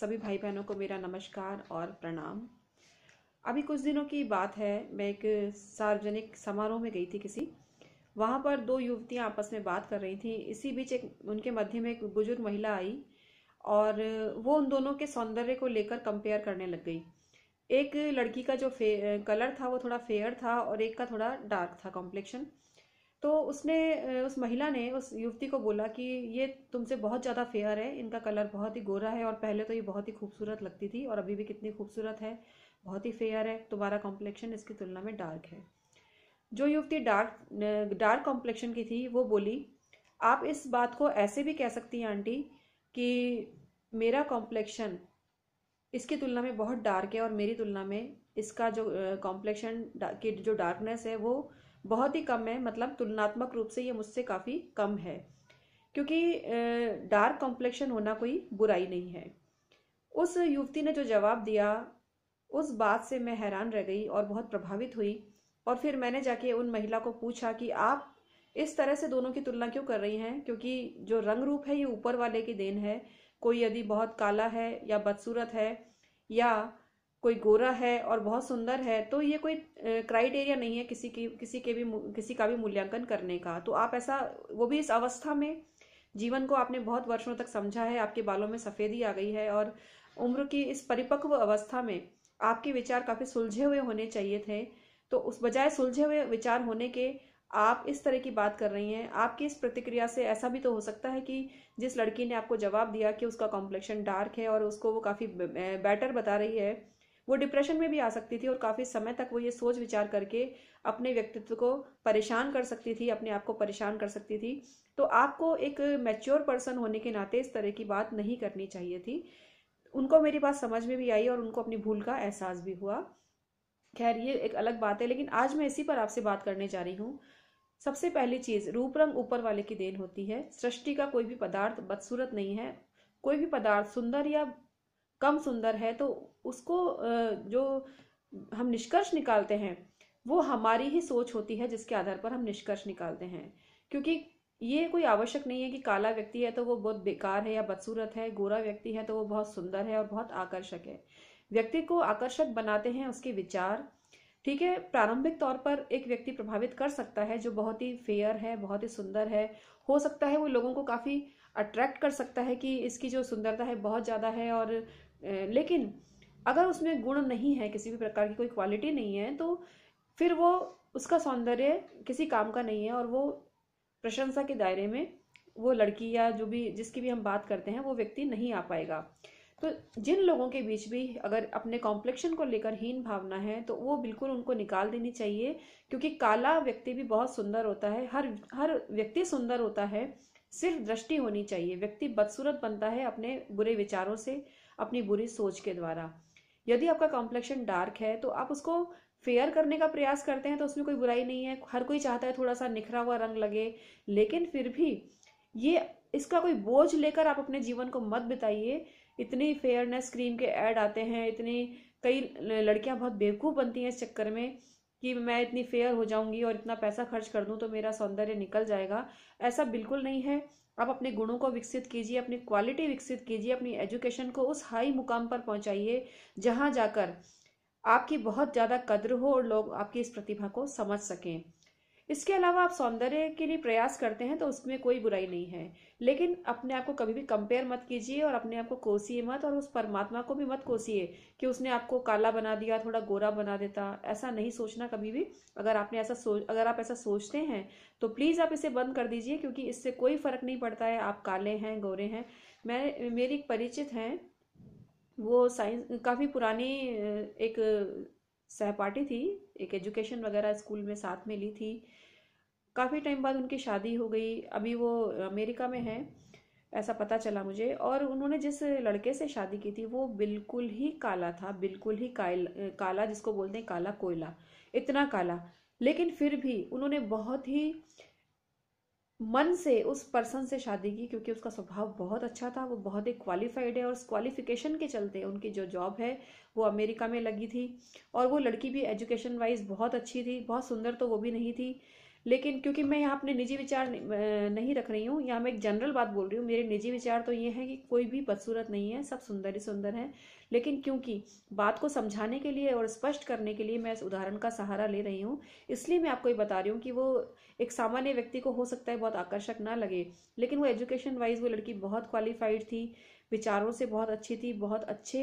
सभी भाई बहनों को मेरा नमस्कार और प्रणाम अभी कुछ दिनों की बात है मैं एक सार्वजनिक समारोह में गई थी किसी वहाँ पर दो युवतियाँ आपस में बात कर रही थी इसी बीच एक उनके मध्य में एक बुजुर्ग महिला आई और वो उन दोनों के सौंदर्य को लेकर कंपेयर करने लग गई एक लड़की का जो कलर था वो थोड़ा फेयर था और एक का थोड़ा डार्क था कॉम्प्लेक्शन तो उसने उस महिला ने उस युवती को बोला कि ये तुमसे बहुत ज़्यादा फेयर है इनका कलर बहुत ही गोरा है और पहले तो ये बहुत ही खूबसूरत लगती थी और अभी भी कितनी खूबसूरत है बहुत ही फेयर है तुम्हारा कॉम्प्लेक्शन इसकी तुलना में डार्क है जो युवती डार्क डार्क कॉम्प्लेक्शन की थी वो बोली आप इस बात को ऐसे भी कह सकती हैं आंटी कि मेरा कॉम्प्लेक्शन इसकी तुलना में बहुत डार्क है और मेरी तुलना में इसका जो कॉम्प्लेक्शन की जो डार्कनेस है वो बहुत ही कम है मतलब तुलनात्मक रूप से ये मुझसे काफ़ी कम है क्योंकि डार्क कॉम्प्लेक्शन होना कोई बुराई नहीं है उस युवती ने जो जवाब दिया उस बात से मैं हैरान रह गई और बहुत प्रभावित हुई और फिर मैंने जाके उन महिला को पूछा कि आप इस तरह से दोनों की तुलना क्यों कर रही हैं क्योंकि जो रंग रूप है ये ऊपर वाले की देन है कोई यदि बहुत काला है या बदसूरत है या कोई गोरा है और बहुत सुंदर है तो ये कोई क्राइटेरिया नहीं है किसी की किसी के भी किसी का भी मूल्यांकन करने का तो आप ऐसा वो भी इस अवस्था में जीवन को आपने बहुत वर्षों तक समझा है आपके बालों में सफ़ेदी आ गई है और उम्र की इस परिपक्व अवस्था में आपके विचार काफ़ी सुलझे हुए होने चाहिए थे तो उस बजाय सुलझे हुए विचार होने के आप इस तरह की बात कर रही हैं आपकी इस प्रतिक्रिया से ऐसा भी तो हो सकता है कि जिस लड़की ने आपको जवाब दिया कि उसका कॉम्प्लेक्शन डार्क है और उसको वो काफ़ी बेटर बता रही है वो डिप्रेशन में भी आ सकती थी और काफ़ी समय तक वो ये सोच विचार करके अपने व्यक्तित्व को परेशान कर सकती थी अपने आप को परेशान कर सकती थी तो आपको एक मैच्योर पर्सन होने के नाते इस तरह की बात नहीं करनी चाहिए थी उनको मेरी बात समझ में भी आई और उनको अपनी भूल का एहसास भी हुआ खैर ये एक अलग बात है लेकिन आज मैं इसी पर आपसे बात करने जा रही हूँ सबसे पहली चीज़ रूप रंग ऊपर वाले की देन होती है सृष्टि का कोई भी पदार्थ बदसूरत नहीं है कोई भी पदार्थ सुंदर या कम सुंदर है तो उसको जो हम निष्कर्ष निकालते हैं वो हमारी ही सोच होती है जिसके आधार पर हम निष्कर्ष निकालते हैं क्योंकि ये कोई आवश्यक नहीं है कि काला व्यक्ति है तो वो बहुत बेकार है या बदसूरत है गोरा व्यक्ति है तो वो बहुत सुंदर है और बहुत आकर्षक है व्यक्ति को आकर्षक बनाते हैं उसके विचार ठीक है प्रारंभिक तौर पर एक व्यक्ति प्रभावित कर सकता है जो बहुत ही फेयर है बहुत ही सुंदर है हो सकता है वो लोगों को काफ़ी अट्रैक्ट कर सकता है कि इसकी जो सुंदरता है बहुत ज़्यादा है और लेकिन अगर उसमें गुण नहीं है किसी भी प्रकार की कोई क्वालिटी नहीं है तो फिर वो उसका सौंदर्य किसी काम का नहीं है और वो प्रशंसा के दायरे में वो लड़की या जो भी जिसकी भी हम बात करते हैं वो व्यक्ति नहीं आ पाएगा तो जिन लोगों के बीच भी अगर अपने कॉम्प्लेक्शन को लेकर हीन भावना है तो वो बिल्कुल उनको निकाल देनी चाहिए क्योंकि काला व्यक्ति भी बहुत सुंदर होता है हर हर व्यक्ति सुंदर होता है सिर्फ दृष्टि होनी चाहिए व्यक्ति बदसूरत बनता है अपने बुरे विचारों से अपनी बुरी सोच के द्वारा यदि आपका कॉम्प्लेक्शन डार्क है तो आप उसको फेयर करने का प्रयास करते हैं तो उसमें कोई बुराई नहीं है हर कोई चाहता है थोड़ा सा निखरा हुआ रंग लगे लेकिन फिर भी ये इसका कोई बोझ लेकर आप अपने जीवन को मत बिताइए इतनी फेयरनेस क्रीम के ऐड आते हैं इतनी कई लड़कियां बहुत बेवकूफ़ बनती हैं इस चक्कर में कि मैं इतनी फेयर हो जाऊंगी और इतना पैसा खर्च कर दूं तो मेरा सौंदर्य निकल जाएगा ऐसा बिल्कुल नहीं है आप अपने गुणों को विकसित कीजिए अपनी क्वालिटी विकसित कीजिए अपनी एजुकेशन को उस हाई मुकाम पर पहुंचाइए जहां जाकर आपकी बहुत ज़्यादा कद्र हो और लोग आपकी इस प्रतिभा को समझ सकें इसके अलावा आप सौंदर्य के लिए प्रयास करते हैं तो उसमें कोई बुराई नहीं है लेकिन अपने आप को कभी भी कंपेयर मत कीजिए और अपने आप को कोसीए मत और उस परमात्मा को भी मत कोसीए कि उसने आपको काला बना दिया थोड़ा गोरा बना देता ऐसा नहीं सोचना कभी भी अगर आपने ऐसा सोच अगर आप ऐसा सोचते हैं तो प्लीज़ आप इसे बंद कर दीजिए क्योंकि इससे कोई फ़र्क नहीं पड़ता है आप काले हैं गोरे हैं मैं मेरी एक परिचित हैं वो साइंस काफ़ी पुरानी एक सहपाठी थी एक एजुकेशन वगैरह स्कूल में साथ में ली थी काफ़ी टाइम बाद उनकी शादी हो गई अभी वो अमेरिका में है ऐसा पता चला मुझे और उन्होंने जिस लड़के से शादी की थी वो बिल्कुल ही काला था बिल्कुल ही काल, काला जिसको बोलते हैं काला कोयला इतना काला लेकिन फिर भी उन्होंने बहुत ही मन से उस पर्सन से शादी की क्योंकि उसका स्वभाव बहुत अच्छा था वो बहुत ही क्वालिफाइड है और उस क्वालिफिकेशन के चलते उनकी जो जॉब है वो अमेरिका में लगी थी और वो लड़की भी एजुकेशन वाइज बहुत अच्छी थी बहुत सुंदर तो वो भी नहीं थी लेकिन क्योंकि मैं यहाँ अपने निजी विचार नहीं रख रही हूँ यहाँ मैं एक जनरल बात बोल रही हूँ मेरे निजी विचार तो ये हैं कि कोई भी बदसूरत नहीं है सब सुंदर ही सुंदर है लेकिन क्योंकि बात को समझाने के लिए और स्पष्ट करने के लिए मैं इस उदाहरण का सहारा ले रही हूँ इसलिए मैं आपको ये बता रही हूँ कि वो एक सामान्य व्यक्ति को हो सकता है बहुत आकर्षक ना लगे लेकिन वो एजुकेशन वाइज वो लड़की बहुत क्वालिफाइड थी विचारों से बहुत अच्छी थी बहुत अच्छे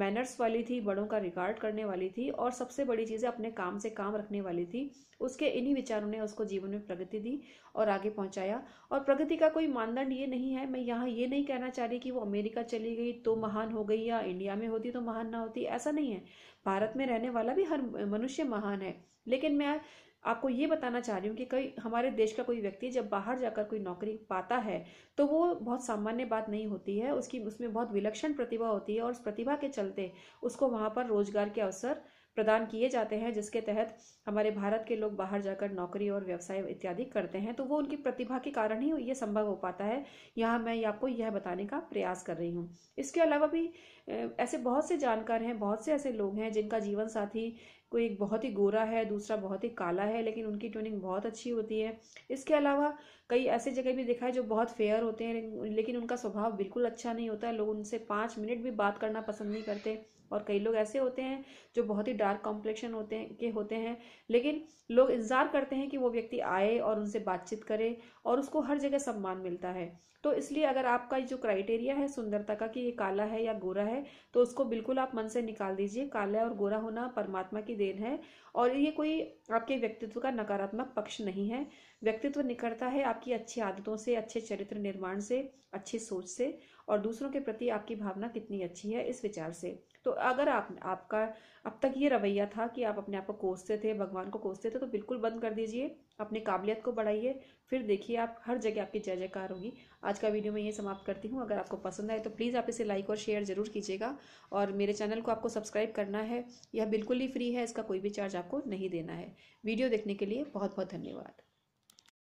मैनर्स वाली थी बड़ों का रिगार्ड करने वाली थी और सबसे बड़ी चीज़ें अपने काम से काम रखने वाली थी उसके इन्हीं विचारों ने उसको जीवन में प्रगति दी और आगे पहुंचाया और प्रगति का कोई मानदंड ये नहीं है मैं यहाँ ये नहीं कहना चाह रही कि वो अमेरिका चली गई तो महान हो गई या इंडिया में होती तो महान ना होती ऐसा नहीं है भारत में रहने वाला भी हर मनुष्य महान है लेकिन मैं आपको ये बताना चाह रही हूँ कि कई हमारे देश का कोई व्यक्ति जब बाहर जाकर कोई नौकरी पाता है तो वो बहुत सामान्य बात नहीं होती है उसकी उसमें बहुत विलक्षण प्रतिभा होती है और उस प्रतिभा के चलते उसको वहाँ पर रोजगार के अवसर प्रदान किए जाते हैं जिसके तहत हमारे भारत के लोग बाहर जाकर नौकरी और व्यवसाय इत्यादि करते हैं तो वो उनकी प्रतिभा के कारण ही ये संभव हो पाता है यहाँ मैं आपको यह बताने का प्रयास कर रही हूँ इसके अलावा भी ऐसे बहुत से जानकार हैं बहुत से ऐसे लोग हैं जिनका जीवन साथी कोई एक बहुत ही गोरा है दूसरा बहुत ही काला है लेकिन उनकी ट्यूनिंग बहुत अच्छी होती है इसके अलावा कई ऐसे जगह भी देखा है जो बहुत फेयर होते हैं लेकिन उनका स्वभाव बिल्कुल अच्छा नहीं होता है लोग उनसे पाँच मिनट भी बात करना पसंद नहीं करते और कई लोग ऐसे होते हैं जो बहुत ही डार्क कॉम्प्लेक्शन होते हैं के होते हैं लेकिन लोग इंतज़ार करते हैं कि वो व्यक्ति आए और उनसे बातचीत करे और उसको हर जगह सम्मान मिलता है तो इसलिए अगर आपका जो क्राइटेरिया है सुंदरता का कि ये काला है या गोरा है है तो उसको बिल्कुल आप मन से निकाल दीजिए काला और गोरा होना परमात्मा की देन है और ये कोई आपके व्यक्तित्व का नकारात्मक पक्ष नहीं है व्यक्तित्व निखरता है आपकी अच्छी आदतों से अच्छे चरित्र निर्माण से अच्छी सोच से और दूसरों के प्रति आपकी भावना कितनी अच्छी है इस विचार से तो अगर आप आपका अब तक ये रवैया था कि आप अपने आप को कोसते थे भगवान को कोसते थे तो बिल्कुल बंद कर दीजिए अपनी काबिलियत को बढ़ाइए फिर देखिए आप हर जगह आपकी जय जयकार होगी आज का वीडियो मैं ये समाप्त करती हूँ अगर आपको पसंद आए तो प्लीज़ आप इसे लाइक और शेयर ज़रूर कीजिएगा और मेरे चैनल को आपको सब्सक्राइब करना है यह बिल्कुल ही फ्री है इसका कोई भी चार्ज आपको नहीं देना है वीडियो देखने के लिए बहुत बहुत धन्यवाद